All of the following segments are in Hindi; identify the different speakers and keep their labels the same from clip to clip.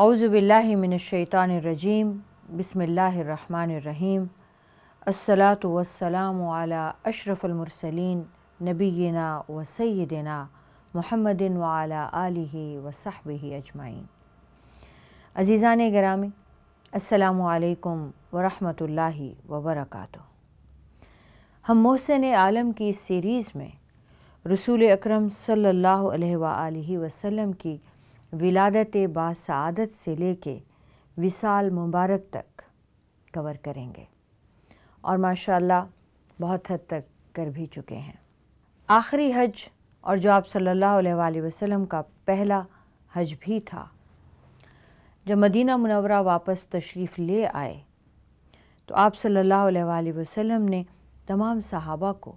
Speaker 1: आउज़बिल्लिमिनशैतानरजीम बसमीम अस्सलात वसलाम अला अशरफ़लमरसलिन नबीना व सैदना महमदिन वाल आलि वसाहब अजमाइन अज़ीज़ान ग्रामी असलकम वरहमल वबरक हम मोहसिन आलम की सीरीज़ में रसूल अक्रम सल्लल्लाहु अलैहि की विलादत बासादत से लेके विशाल मुबारक तक कवर करेंगे और माशाल्लाह बहुत हद तक कर भी चुके हैं आखिरी हज और जो आप सल्लल्लाहु अलैहि वसल्लम का पहला हज भी था जब मदीना मुनवरा वापस तशरीफ़ ले आए तो आप सल्लल्लाहु अलैहि वसल्लम ने तमाम सहाबा को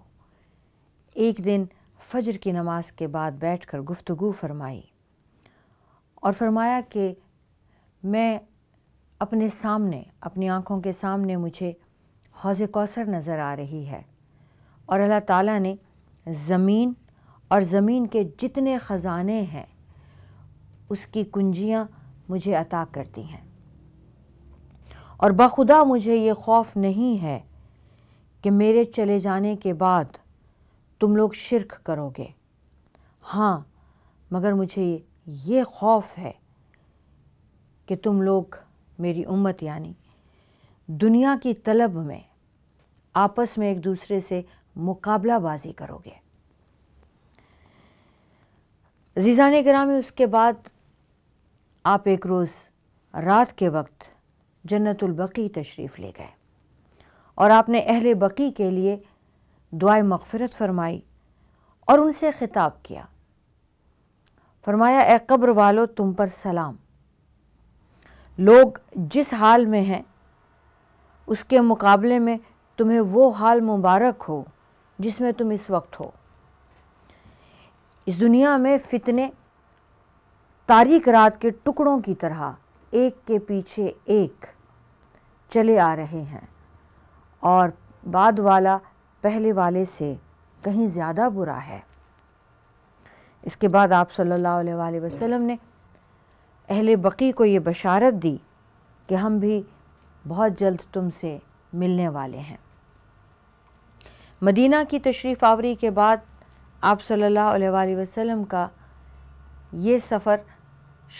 Speaker 1: एक दिन फ़जर की नमाज के बाद बैठकर गुफ्तु फरमाई और फरमाया कि मैं अपने सामने अपनी आँखों के सामने मुझे हौज कौसर नज़र आ रही है और अल्लाह ताला ने ज़मीन और ज़मीन के जितने ख़जाने हैं उसकी कुंजियाँ मुझे अता करती हैं और बखुदा मुझे ये खौफ नहीं है कि मेरे चले जाने के बाद तुम लोग शिरक करोगे हाँ मगर मुझे ये खौफ है कि तुम लोग मेरी उम्मत यानी दुनिया की तलब में आपस में एक दूसरे से मुकाबलाबाजी करोगे जीजा ने ग्रामी उसके बाद आप एक रोज़ रात के वक्त जन्नतुलबकी तशरीफ़ ले गए और आपने अहल बकी के लिए दुआ मगफ़रत फरमाई और उनसे ख़िताब किया फरमाया ए कब्र वालो तुम पर सलाम लोग जिस हाल में हैं उसके मुकाबले में तुम्हें वो हाल मुबारक हो जिसमें तुम इस वक्त हो इस दुनिया में फितने तारीख रात के टुकड़ों की तरह एक के पीछे एक चले आ रहे हैं और बाद वाला पहले वाले से कहीं ज़्यादा बुरा है इसके बाद आप सल्लल्लाहु अलैहि वसल्लम ने अहले बकी को ये बशारत दी कि हम भी बहुत जल्द तुमसे मिलने वाले हैं मदीना की तशरीफ़ आवरी के बाद आप सल्लल्लाहु अलैहि वसल्लम का ये सफ़र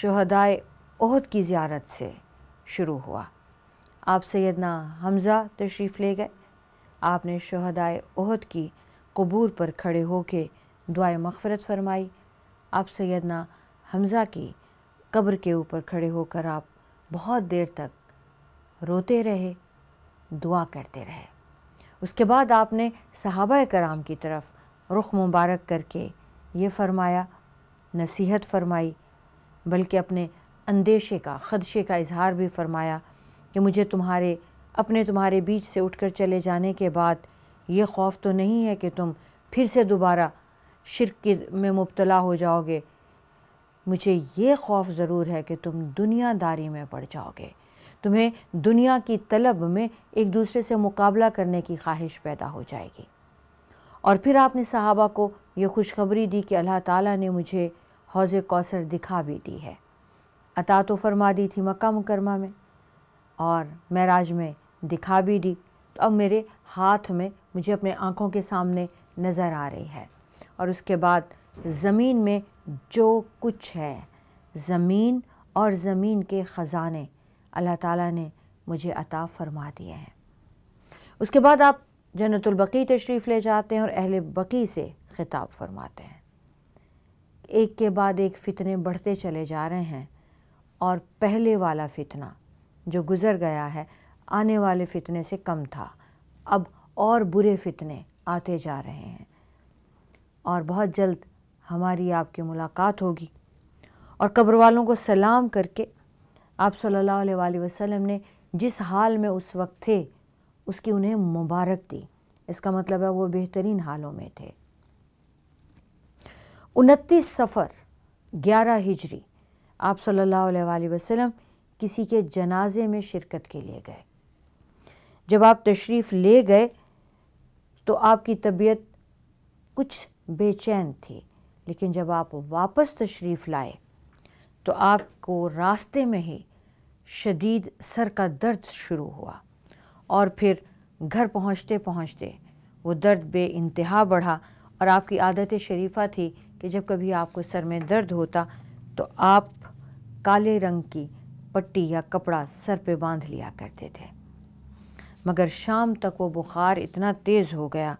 Speaker 1: शहदाय ओहद की ज़्यारत से शुरू हुआ आप सैदना हमज़ा तशरीफ़ ले गए आपने शहदाय ओहद की कबूर पर खड़े होके दुआ मगफरत फरमाई आप सैदना हमज़ा की कब्र के ऊपर खड़े होकर आप बहुत देर तक रोते रहे दुआ करते रहे उसके बाद आपने सहाबा कराम की तरफ रुख मुबारक करके ये फरमाया नसीहत फरमाई बल्कि अपने अंदेशे का खदशे का इजहार भी फरमाया कि मुझे तुम्हारे अपने तुम्हारे बीच से उठकर चले जाने के बाद ये खौफ तो नहीं है कि तुम फिर से दोबारा शिरक में मुबतला हो जाओगे मुझे ये खौफ ज़रूर है कि तुम दुनियादारी में पड़ जाओगे तुम्हें दुनिया की तलब में एक दूसरे से मुकाबला करने की ख्वाहिश पैदा हो जाएगी और फिर आपने सहाबा को यह खुशखबरी दी कि अल्लाह ताला ने मुझे हौज़ कौसर दिखा भी दी है अता तो फरमा दी थी मक्का मुकरमा में और महराज में दिखा भी दी तो अब मेरे हाथ में मुझे अपने आँखों के सामने नज़र आ रही है और उसके बाद ज़मीन में जो कुछ है ज़मीन और ज़मीन के ख़जाने अल्लाह ताला ने मुझे अता फरमा दिए हैं उसके बाद आप जन्नतुलबकी तशरीफ़ ले जाते हैं और अहल बकी से ख़िताब फरमाते हैं एक के बाद एक फ़ितने बढ़ते चले जा रहे हैं और पहले वाला फ़ितना जो गुज़र गया है आने वाले फ़ितने से कम था अब और बुरे फ़ितने आते जा रहे हैं और बहुत जल्द हमारी आपकी मुलाकात होगी और कब्र वालों को सलाम करके आप सल्लल्लाहु अलैहि वसल्लम ने जिस हाल में उस वक्त थे उसकी उन्हें मुबारक दी इसका मतलब है वो बेहतरीन हालों में थे उनतीस सफ़र ग्यारह हिजरी आप सल्लल्लाहु अलैहि वसल्लम किसी के जनाजे में शिरकत के लिए गए जब आप तशरीफ़ ले गए तो आपकी तबीयत कुछ बेचैन थे लेकिन जब आप वापस तशरीफ़ लाए तो आपको रास्ते में ही शदीद सर का दर्द शुरू हुआ और फिर घर पहुंचते पहुंचते वो दर्द बे इंतहा बढ़ा और आपकी आदत शरीफा थी कि जब कभी आपको सर में दर्द होता तो आप काले रंग की पट्टी या कपड़ा सर पे बांध लिया करते थे मगर शाम तक वो बुखार इतना तेज़ हो गया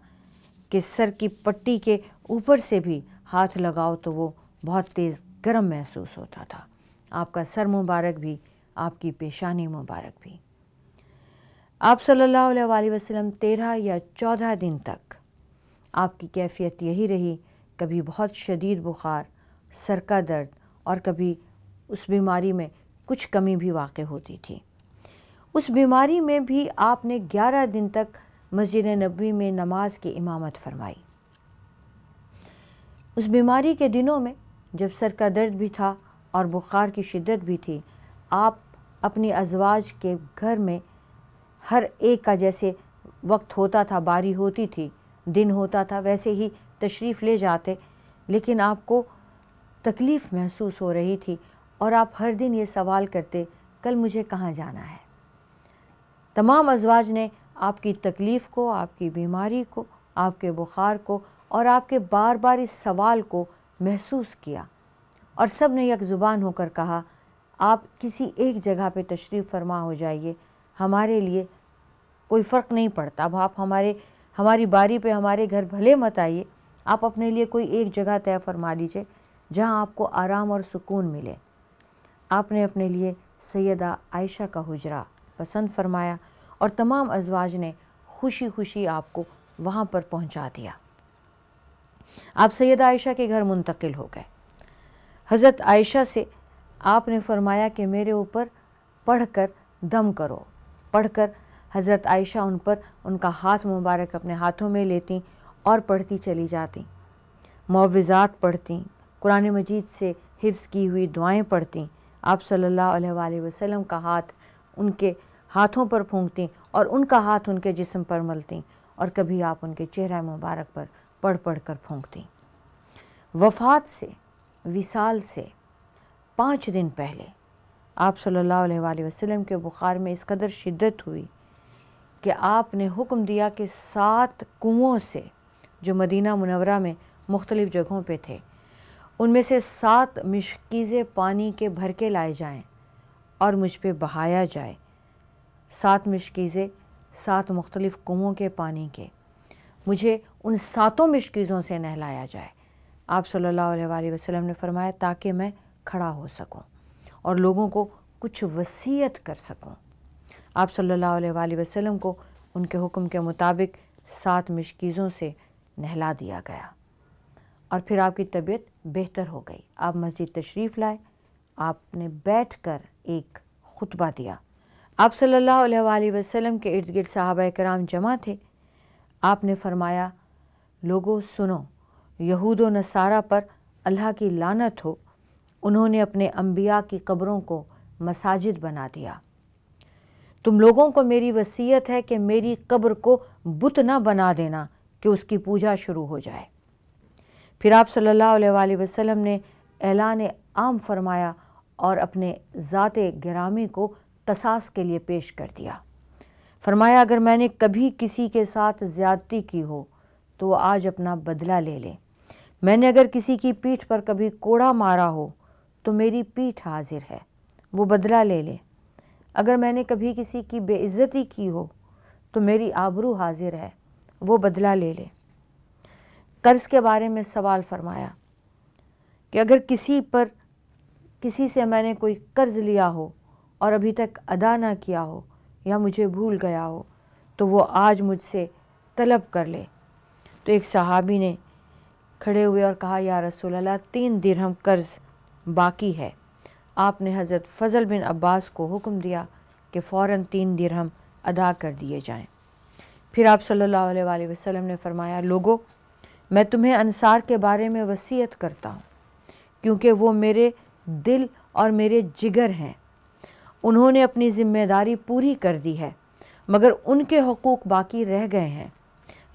Speaker 1: कि सर की पट्टी के ऊपर से भी हाथ लगाओ तो वो बहुत तेज़ गर्म महसूस होता था आपका सर मुबारक भी आपकी पेशानी मुबारक भी आप सल्लल्लाहु अलैहि वसल्लम तेरह या चौदह दिन तक आपकी कैफियत यही रही कभी बहुत शदीद बुखार सर का दर्द और कभी उस बीमारी में कुछ कमी भी वाक़ होती थी उस बीमारी में भी आपने ग्यारह दिन तक मस्जिद नबी में नमाज की इमामत फरमाई उस बीमारी के दिनों में जब सर का दर्द भी था और बुखार की शिद्दत भी थी आप अपनी अजवाज के घर में हर एक का जैसे वक्त होता था बारी होती थी दिन होता था वैसे ही तशरीफ़ ले जाते लेकिन आपको तकलीफ़ महसूस हो रही थी और आप हर दिन ये सवाल करते कल मुझे कहाँ जाना है तमाम अजवाज ने आपकी तकलीफ़ को आपकी बीमारी को आपके बुखार को और आपके बार बार इस सवाल को महसूस किया और सब ने यक ज़ुबान होकर कहा आप किसी एक जगह पे तशरीफ़ फरमा हो जाइए हमारे लिए कोई फ़र्क नहीं पड़ता अब आप हमारे हमारी बारी पे हमारे घर भले मत आइए आप अपने लिए कोई एक जगह तय फरमा लीजिए जहाँ आपको आराम और सुकून मिले आपने अपने लिए सैदा आयशा का हुजरा पसंद फरमाया और तमाम अजवाज ने खुशी खुशी आपको वहाँ पर पहुँचा दिया आप सैद आयशा के घर मुंतकिल हो गए हज़रत आयशा से आपने फरमाया कि मेरे ऊपर पढ़कर दम करो पढ़कर हज़रत आयशा उन पर उनका हाथ मुबारक अपने हाथों में लेती और पढ़ती चली जाती मुआवज़ात पढ़ती कुरान मजीद से हिफ्स की हुई दुआएं पढ़ती आप सल्लल्लाहु अलैहि वसल्लम का हाथ उनके हाथों पर फूंकती और उनका हाथ उनके जिस्म पर मलती और कभी आप उनके चेहरा मुबारक पर पढ़ पढ़ कर फूँकती वफात से विसाल से पाँच दिन पहले आप सल्ला वसलम के बुखार में इस कदर शिद्दत हुई कि आपने हुक्म दिया कि सात कुओं से जो मदीना मुनवरा में मुख्तलिफ़ जगहों पर थे उनमें से सात मशकीज़ें पानी के भर के लाए जाएँ और मुझ पर बहाया जाए सात मशकीज़े सात मुख्तलिफ़ कुओं के पानी के मुझे उन सातों मशकीज़ों से नहलाया जाए आप सल्लल्लाहु अलैहि वसल्लम ने फरमाया ताकि मैं खड़ा हो सकूँ और लोगों को कुछ वसीयत कर सकूँ आप सल्लल्लाहु अलैहि वसल्लम को उनके हुक्म के मुताबिक सात मशकीज़ों से नहला दिया गया और फिर आपकी तबीयत बेहतर हो गई आप मस्जिद तशरीफ़ लाए आपने बैठ कर एक खुतबा दिया आप सल्लल्लाहु अलैहि वसल्लम के इर्द गिर्द साहब कराम जमा थे आपने फरमाया लोगो सुनो यहूद व नसारा पर अल्लाह की लानत हो उन्होंने अपने अम्बिया की कब्रों को मसाजिद बना दिया तुम लोगों को मेरी वसीयत है कि मेरी कब्र को बुत ना बना देना कि उसकी पूजा शुरू हो जाए फिर आप सल्लल्लाहु अलैहि वसल्लम ने ऐलान आम फरमाया और अपने ज़ात गिरामी को कसास के लिए पेश कर दिया फरमाया अगर मैंने कभी किसी के साथ ज़्यादती की हो तो आज अपना बदला ले ले मैंने अगर किसी की पीठ पर कभी कोड़ा मारा हो तो मेरी पीठ हाजिर है वो बदला ले ले अगर मैंने कभी किसी की बेइज्जती की हो तो मेरी आबरू हाजिर है वो बदला ले ले कर्ज़ के बारे में सवाल फरमाया कि अगर किसी पर किसी से मैंने कोई कर्ज़ लिया हो और अभी तक अदा ना किया हो या मुझे भूल गया हो तो वो आज मुझसे तलब कर ले तो एक सहाबी ने खड़े हुए और कहा या रसूल अल्लाह तीन दिरहम कर्ज बाकी है आपने हज़रत फ़ज़ल बिन अब्बास को हुक्म दिया कि फ़ौर तीन दिरहम अदा कर दिए जाएं। फिर आप सल्लल्लाहु अलैहि वसल्लम ने फरमाया लोगो मैं तुम्हें अनसार के बारे में वसीयत करता हूँ क्योंकि वो मेरे दिल और मेरे जिगर हैं उन्होंने अपनी ज़िम्मेदारी पूरी कर दी है मगर उनके हकूक़ बाकी रह गए हैं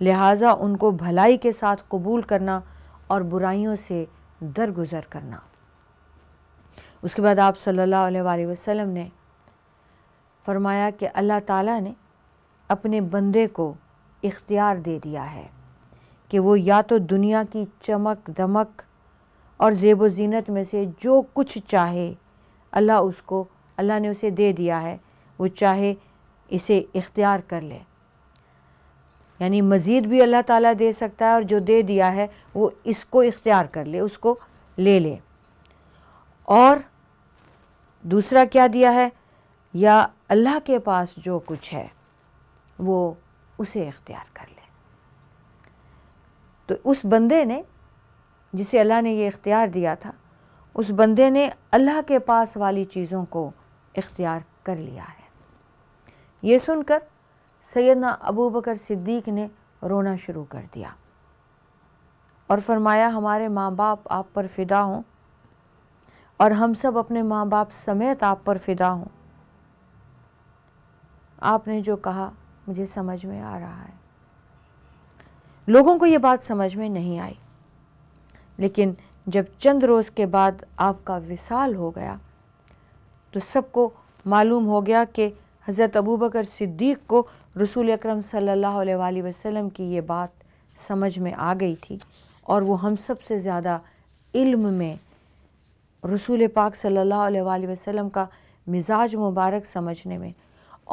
Speaker 1: लिहाजा उनको भलाई के साथ कबूल करना और बुराइयों से दरगुजर करना उसके बाद आप सल्लल्लाहु अलैहि वसल्लम ने फरमाया कि अल्लाह ताला ने अपने बंदे को इख्तियार दे दिया है कि वो या तो दुनिया की चमक दमक और जेब व जीनत में से जो कुछ चाहे अल्लाह उसको अल्लाह ने उसे दे दिया है वो चाहे इसे इख्तियार कर ले यानी मज़ीद भी अल्लाह ताला दे सकता है और जो दे दिया है वो इसको इख्तियार कर ले उसको ले ले और दूसरा क्या दिया है या अल्लाह के पास जो कुछ है वो उसे इख्तियार कर ले तो उस बंदे ने जिसे अल्लाह ने ये इख्तियार दिया था उस बंदे ने अल्लाह के पास वाली चीज़ों को इख्तियार कर लिया है ये सुनकर सैदना अबू बकर सिद्दीक ने रोना शुरू कर दिया और फरमाया हमारे माँ बाप आप पर फिदा हों और हम सब अपने माँ बाप समेत आप पर फिदा हों आपने जो कहा मुझे समझ में आ रहा है लोगों को ये बात समझ में नहीं आई लेकिन जब चंद रोज़ के बाद आपका विसाल हो गया तो सबको मालूम हो गया कि हज़रत अबू बकर सिद्दीक़ को रसूल अक्रम सल्लल्लाहु अलैहि वसल्लम की ये बात समझ में आ गई थी और वो हम सब से ज़्यादा इल्म में रसूल पाक सल्लल्लाहु अलैहि वसल्लम का मिजाज मुबारक समझने में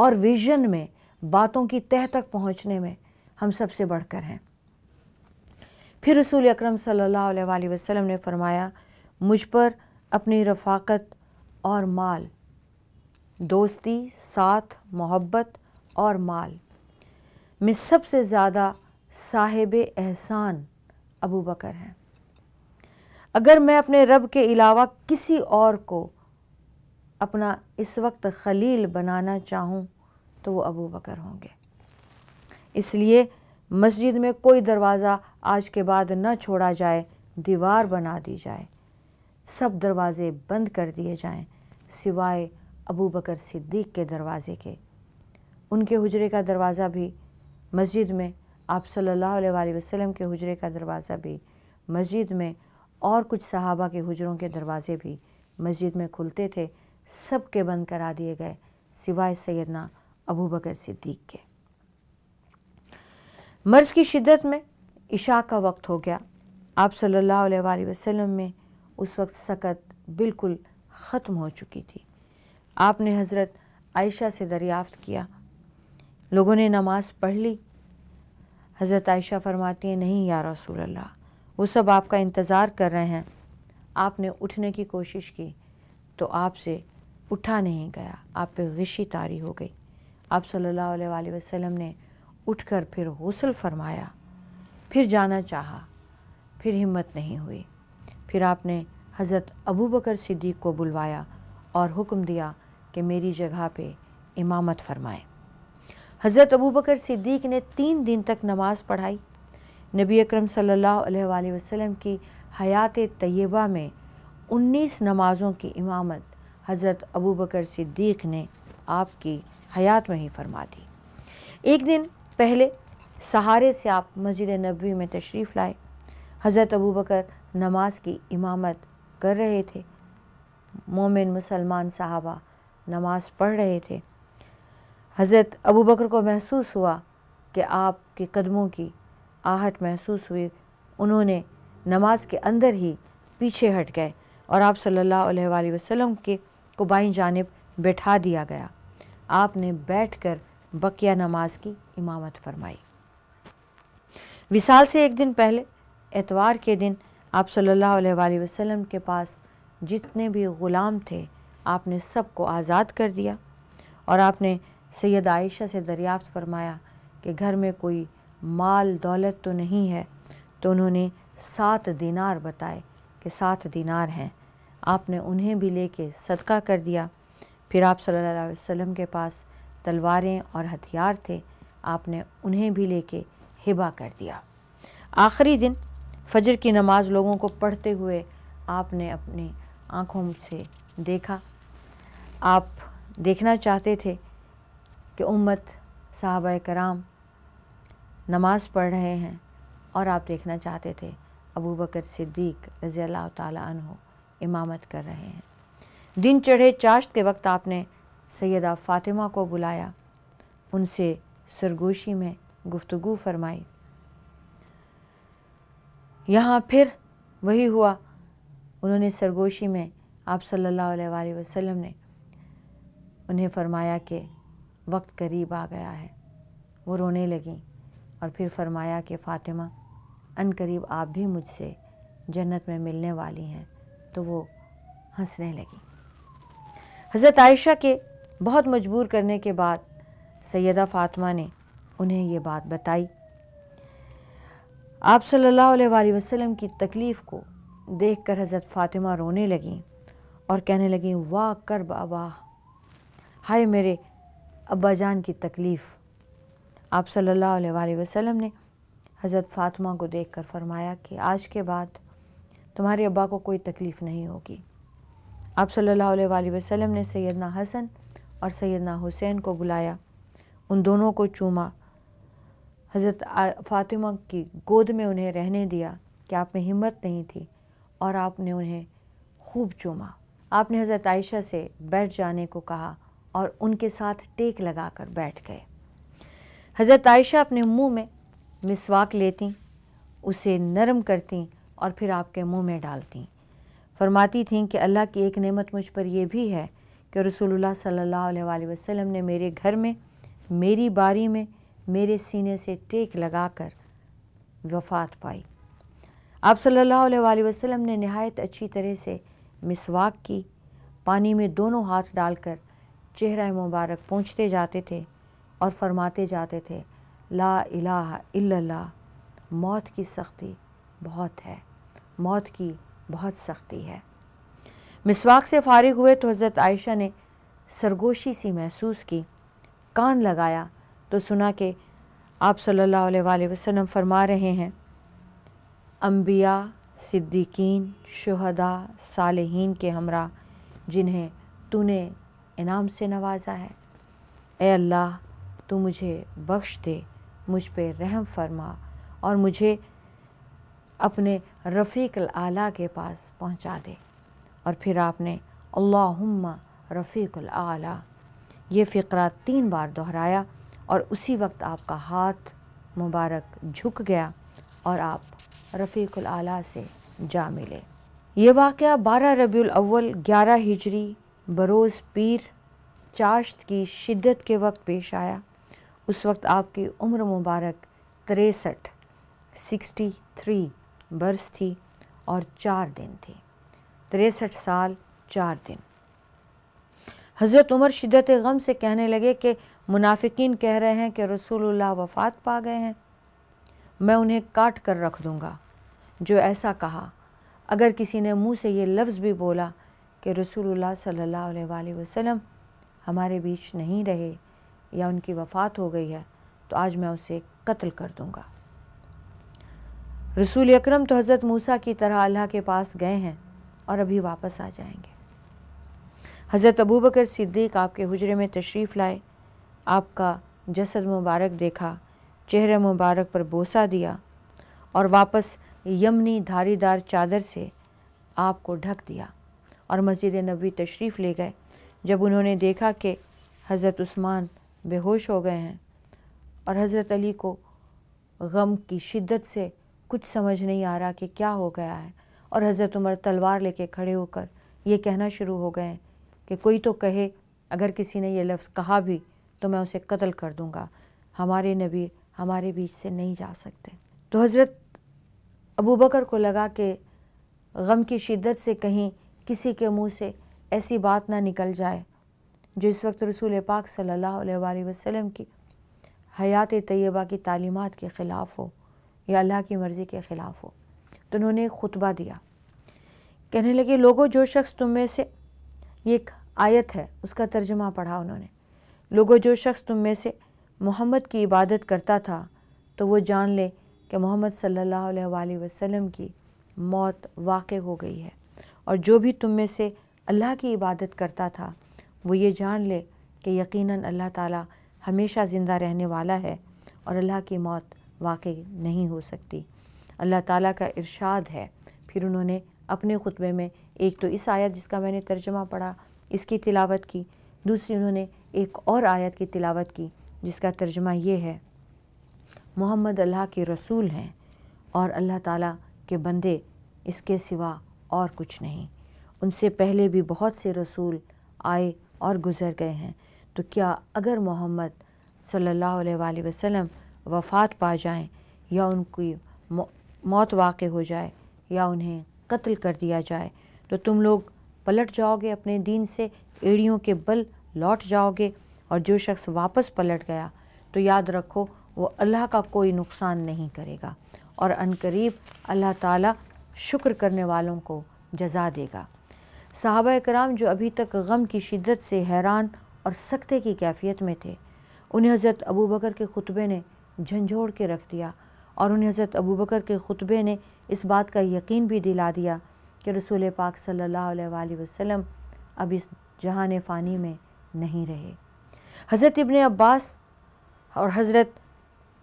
Speaker 1: और विजन में बातों की तह तक पहुँचने में हम सब से बढ़कर हैं फिर रसूल अक्रम सल्लल्लाहु अलैहि वसल्लम ने फरमाया मुझ पर अपनी रफ़ाकत और माल दोस्ती साथ मोहब्बत और माल में सबसे ज़्यादा साहिब एहसान अबू बकर हैं अगर मैं अपने रब के अलावा किसी और को अपना इस वक्त खलील बनाना चाहूँ तो वो अबू बकर होंगे इसलिए मस्जिद में कोई दरवाज़ा आज के बाद न छोड़ा जाए दीवार बना दी जाए सब दरवाज़े बंद कर दिए जाएं सिवाय अबू बकर सिद्दीक के दरवाज़े के उनके हुजरे का दरवाज़ा भी मस्जिद में आप सल्लल्लाहु अलैहि वसल्लम के हुजरे का दरवाज़ा भी मस्जिद में और कुछ सहाबा के हुजरों के दरवाज़े भी मस्जिद में खुलते थे सब के बंद करा दिए गए सिवाय सैदना अबू बकर सिद्दीक के मर्ज़ की शिद्दत में इशा का वक्त हो गया आप सल्लल्लाहु अलैहि वसल्लम में उस वक्त सकत बिल्कुल ख़त्म हो चुकी थी आपने हज़रत आयशा से दरियाफ़्त किया लोगों ने नमाज़ पढ़ ली हज़रत आयशा फरमाती हैं नहीं या रसूल अल्लाह वो सब आपका इंतज़ार कर रहे हैं आपने उठने की कोशिश की तो आपसे उठा नहीं गया आप पे गशी तारी हो गई आप सल्लल्लाहु अलैहि वसल्लम ने उठकर फिर गसल फरमाया फिर जाना चाहा फिर हिम्मत नहीं हुई फिर आपने हज़रत अबू बकर सिद्दीक को बुलवाया और हुक्म दिया कि मेरी जगह पे इमामत फरमाएं हज़रत अबू बकर सिद्दीक ने तीन दिन तक नमाज़ पढ़ाई नबी अकरम सल्ला वसम की हयात तय्यबा में उन्नीस नमाज़ों की इमामत हज़रत अबू बकर सिद्दीक ने आपकी हयात में ही फरमा दी एक दिन पहले सहारे से आप मस्जिद नबी में तशरीफ़ लाए हज़रत अबू बकर नमाज की इमामत कर रहे थे मोमिन मुसलमान साहबा नमाज पढ़ रहे थे हज़रत अबू बकर को महसूस हुआ कि आपके कदमों की आहट महसूस हुई उन्होंने नमाज के अंदर ही पीछे हट गए और आप सल्लल्लाहु अलैहि वसल्लम के को बाई जानब बैठा दिया गया आपने बैठकर बकिया नमाज की इमामत फरमाई विशाल से एक दिन पहले एतवार के दिन आप सल्लल्लाहु अलैहि वसल्लम के पास जितने भी ग़ुलाम थे आपने सबको आज़ाद कर दिया और आपने सैद आयशा से दरियाफ़त फरमाया कि घर में कोई माल दौलत तो नहीं है तो उन्होंने सात दिनार बताए कि सात दिनार हैं आपने उन्हें भी लेके सदका कर दिया फिर आप सल्लल्लाहु अलैहि वसल्लम के पास तलवारें और हथियार थे आपने उन्हें भी लेके हिबा कर दिया आखिरी दिन फजर की नमाज़ लोगों को पढ़ते हुए आपने अपनी आँखों से देखा आप देखना चाहते थे कि उम्मत साहब कराम नमाज़ पढ़ रहे हैं और आप देखना चाहते थे अबू बकर सिद्दीक रज़ी अल्लाह तु इमामत कर रहे हैं दिन चढ़े चाश्त के वक्त आपने सैदा फ़ातिमा को बुलाया उनसे सरगोशी में गुफ्तु फरमाई यहाँ फिर वही हुआ उन्होंने सरगोशी में आप सल्लल्लाहु अलैहि वसल्लम ने उन्हें फरमाया कि वक्त करीब आ गया है वो रोने लगीं और फिर फरमाया कि फ़ातिमा अन करीब आप भी मुझसे जन्नत में मिलने वाली हैं तो वो हंसने लगी हज़रत आयशा के बहुत मजबूर करने के बाद सैदा फ़ातिमा ने उन्हें ये बात बताई आप सल्लल्लाहु अलैहि वसल्लम की तकलीफ़ को देखकर हज़रत फ़ातिमा रोने लगें और कहने लगें वाह कर बाबा हाय मेरे अब्बा जान की तकलीफ़ आप सल्लल्लाहु अलैहि वसल्लम ने हज़रत फ़ातिमा को देखकर फरमाया कि आज के बाद तुम्हारे अब्बा को कोई तकलीफ़ नहीं होगी आप सल्लल्लाहु अलैहि वसल्लम ने सैदना हसन और सैदना हुसैन को बुलाया उन दोनों को चूमा हज़रत फ़ातिमा की गोद में उन्हें रहने दिया कि आप में हिम्मत नहीं थी और आपने उन्हें खूब चूमा आपने हज़रत आयशा से बैठ जाने को कहा और उनके साथ टेक लगाकर बैठ गए हज़रत आयशा अपने मुंह में मिसवाक लेती उसे नरम करती और फिर आपके मुंह में डालती फरमाती थीं कि अल्लाह की एक नेमत मुझ पर यह भी है कि रसूलुल्लाह सल्लल्लाहु अलैहि वसल्लम ने मेरे घर में मेरी बारी में मेरे सीने से टेक लगाकर वफात पाई आप सल्लल्लाहु अलैहि वसल्लम ने नहायत अच्छी तरह से मिसवाक की पानी में दोनों हाथ डालकर चेहरा मुबारक पहुँचते जाते थे और फरमाते जाते थे ला इलाहा इल्लल्लाह मौत की सख्ती बहुत है मौत की बहुत सख्ती है मिसवाक से फारिग हुए तो हज़रत आयशा ने सरगोशी सी महसूस की कान लगाया तो सुना कि आप सल्लल्लाहु अलैहि वसल्लम फरमा रहे हैं अम्बिया सिद्दीकीन शहदा सालहीन के हमरा जिन्हें तूने इनाम से नवाजा है ए अल्लाह तू मुझे बख्श दे मुझ पर रहम फरमा और मुझे अपने रफ़ीक आला के पास पहुंचा दे और फिर आपने अल्लाहुम्मा रफ़ीक आला ये फ़िक्रा तीन बार दोहराया और उसी वक्त आपका हाथ मुबारक झुक गया और आप रफ़ीकुल आला से जा मिले ये वाक़ बारह रबी अव्वल ग्यारह हिजरी बरोज़ पीर चाश्त की शिद्दत के वक्त पेश आया उस वक्त आपकी उम्र मुबारक तिरसठ सिक्सटी थ्री बरस थी और चार दिन थी तिरसठ साल चार दिन हज़रत उमर शिद्दत गम से कहने लगे कि मुनाफिकीन कह रहे हैं कि रसूलुल्लाह वफ़ात पा गए हैं मैं उन्हें काट कर रख दूँगा जो ऐसा कहा अगर किसी ने मुंह से ये लफ्ज़ भी बोला कि रसूलुल्लाह सल्लल्लाहु अलैहि वसल्लम हमारे बीच नहीं रहे या उनकी वफ़ात हो गई है तो आज मैं उसे कत्ल कर दूँगा रसूल अकरम तो हज़रत मूसा की तरह अल्लाह के पास गए हैं और अभी वापस आ जाएंगे हज़रत अबू बकर सिद्दीक आपके हजरे में तशरीफ़ लाए आपका जसद मुबारक देखा चेहरे मुबारक पर बोसा दिया और वापस यमनी धारीदार चादर से आपको ढक दिया और मस्जिद नबी तशरीफ़ ले गए जब उन्होंने देखा कि हज़रत उस्मान बेहोश हो गए हैं और हज़रत अली को गम की शिद्दत से कुछ समझ नहीं आ रहा कि क्या हो गया है और हज़रत उमर तलवार लेके खड़े होकर ये कहना शुरू हो गए कि कोई तो कहे अगर किसी ने यह लफ्ज़ कहा भी तो मैं उसे कत्ल कर दूँगा हमारे नबी हमारे बीच से नहीं जा सकते तो हज़रत अबू बकर को लगा कि गम की शिद्दत से कहीं किसी के मुंह से ऐसी बात ना निकल जाए जो इस वक्त रसूल पाक सल्लल्लाहु अलैहि वसल्लम की हयात तय्यबा की तालीमत के ख़िलाफ़ हो या अल्लाह की मर्ज़ी के ख़िलाफ़ हो तो उन्होंने एक खुतबा दिया कहने लगे लोगों जो शख्स तुम में से ये एक आयत है उसका तर्जमा पढ़ा उन्होंने लोगों जो शख्स तुम में से मोहम्मद की इबादत करता था तो वो जान ले कि मोहम्मद सल्ला वसलम की मौत वाक़ हो गई है और जो भी तुम में से अल्लाह की इबादत करता था वो ये जान ले कि यकीनन अल्लाह ताला हमेशा ज़िंदा रहने वाला है और अल्लाह की मौत वाक़ नहीं हो सकती अल्लाह ताला का इरशाद है फिर उन्होंने अपने ख़ुतबे में एक तो इस आयत जिसका मैंने तर्जमा पढ़ा इसकी तिलावत की दूसरी उन्होंने एक और आयत की तिलावत की जिसका तर्जमा ये है मोहम्मद अल्लाह के रसूल हैं और अल्लाह ताला के बंदे इसके सिवा और कुछ नहीं उनसे पहले भी बहुत से रसूल आए और गुज़र गए हैं तो क्या अगर मोहम्मद सल्लल्लाहु अलैहि वसल्लम वफ़ात पा जाएं या उनकी मौत वाक़ हो जाए या उन्हें कत्ल कर दिया जाए तो तुम लोग पलट जाओगे अपने दीन से एड़ियों के बल लौट जाओगे और जो शख्स वापस पलट गया तो याद रखो वो अल्लाह का कोई नुकसान नहीं करेगा और अनकरीब अल्लाह ताला शुक्र करने वालों को जजा देगा साहबा कराम जो अभी तक गम की शिद्दत से हैरान और सख्ते की कैफियत में थे उन्हें हज़रत अबू बकर के खुतबे ने झंझोड़ के रख दिया और उन्हें हज़रत अबू बकर के खुतबे ने इस बात का यकीन भी दिला दिया कि रसूल पाक सल्लल्लाहु अलैहि वसल्लम अब इस जहान फ़ानी में नहीं रहे हज़रत इबन अब्बास और हज़रत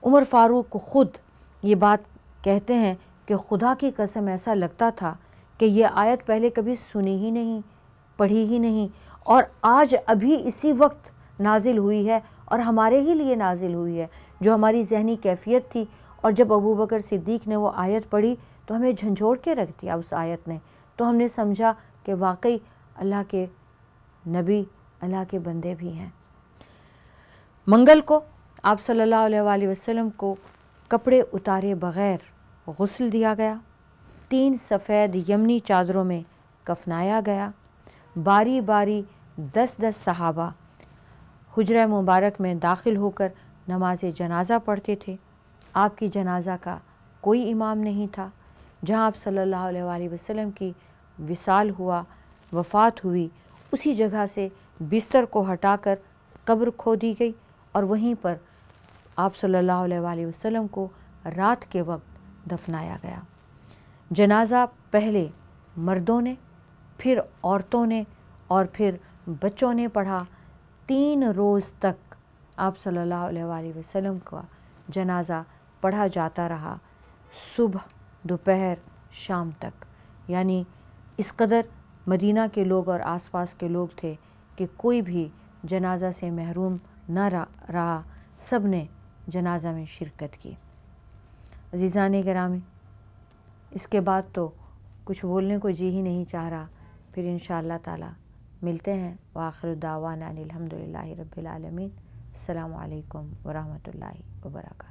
Speaker 1: उमर फ़ारूक को ख़ुद ये बात कहते हैं कि खुदा की कसम ऐसा लगता था कि यह आयत पहले कभी सुनी ही नहीं पढ़ी ही नहीं और आज अभी इसी वक्त नाजिल हुई है और हमारे ही लिए नाजिल हुई है जो हमारी जहनी कैफियत थी और जब अबू बकर सिद्दीक ने वो आयत पढ़ी तो हमें झंझोड़ के रख दिया उस आयत ने तो हमने समझा कि वाकई अल्लाह के नबी अल्लाह के बंदे भी हैं मंगल को आप सल्लल्लाहु अलैहि वसल्लम को कपड़े उतारे बग़ैर गसल दिया गया तीन सफ़ेद यमनी चादरों में कफनाया गया बारी बारी दस दस सहाबा हजर मुबारक में दाखिल होकर नमाज जनाजा पढ़ते थे आपकी जनाजा का कोई इमाम नहीं था जहां आप सल्लल्लाहु अलैहि वसल्लम की विसाल हुआ वफ़ात हुई उसी जगह से बिस्तर को हटाकर कब्र खोदी गई और वहीं पर आप सल्लल्लाहु अलैहि वसल्लम को रात के वक्त दफनाया गया जनाजा पहले मर्दों ने फिर औरतों ने और फिर बच्चों ने पढ़ा तीन रोज़ तक आप सल्लल्लाहु अलैहि वसल्लम का जनाजा पढ़ा जाता रहा सुबह दोपहर शाम तक यानी इस कदर मदीना के लोग और आसपास के लोग थे कि कोई भी जनाजा से महरूम न रहा सब ने जनाजा में शिरकत की ने ग्रामी इसके बाद तो कुछ बोलने को जी ही नहीं चाह रहा फिर इन ताला मिलते हैं वाखिर दावाना अलहमदिल्ला रबालमीन अल्लाम वरहमल वर्का